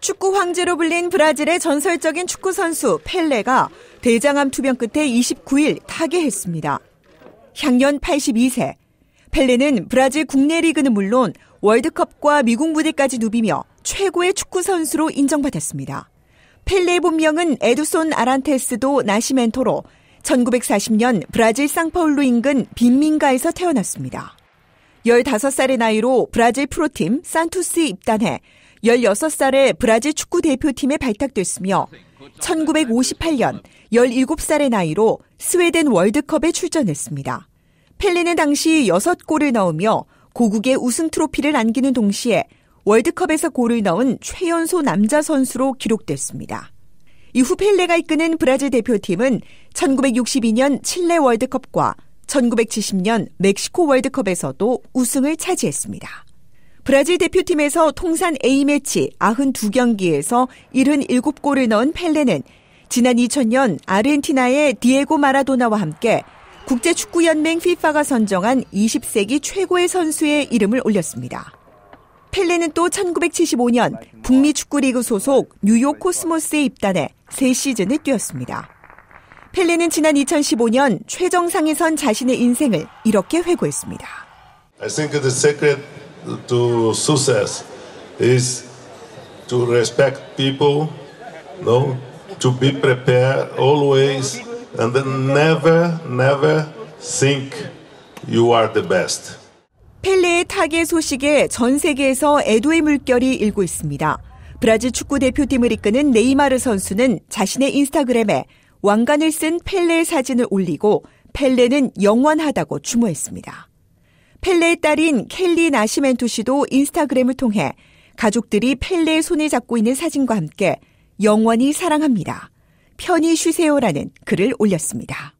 축구 황제로 불린 브라질의 전설적인 축구 선수 펠레가 대장암 투병 끝에 29일 타계했습니다. 향년 82세. 펠레는 브라질 국내 리그는 물론 월드컵과 미국 무대까지 누비며 최고의 축구 선수로 인정받았습니다. 펠레의 본명은 에두손 아란테스도 나시멘토로 1940년 브라질 상파울루 인근 빈민가에서 태어났습니다. 15살의 나이로 브라질 프로팀 산투스에 입단해 16살에 브라질 축구 대표팀에 발탁됐으며 1958년 17살의 나이로 스웨덴 월드컵에 출전했습니다. 펠레는 당시 6골을 넣으며 고국의 우승 트로피를 안기는 동시에 월드컵에서 골을 넣은 최연소 남자 선수로 기록됐습니다. 이후 펠레가 이끄는 브라질 대표팀은 1962년 칠레 월드컵과 1970년 멕시코 월드컵에서도 우승을 차지했습니다. 브라질 대표팀에서 통산 A매치 92경기에서 77골을 넣은 펠레는 지난 2000년 아르헨티나의 디에고 마라도나와 함께 국제축구연맹 FIFA가 선정한 20세기 최고의 선수의 이름을 올렸습니다. 펠레는 또 1975년 북미 축구리그 소속 뉴욕 코스모스에 입단해 3시즌을 뛰었습니다. 펠레는 지난 2015년 최정상에 선 자신의 인생을 이렇게 회고했습니다. I think the secret to success is to respect people, no, to be prepared always, and then never, never think you are the best. 펠레의 타계 소식에 전 세계에서 애도의 물결이 일고 있습니다. 브라질 축구 대표팀을 이끄는 네이마르 선수는 자신의 인스타그램에 왕관을 쓴 펠레의 사진을 올리고 펠레는 영원하다고 추모했습니다. 펠레의 딸인 켈리 나시멘토 씨도 인스타그램을 통해 가족들이 펠레의 손을 잡고 있는 사진과 함께 영원히 사랑합니다. 편히 쉬세요라는 글을 올렸습니다.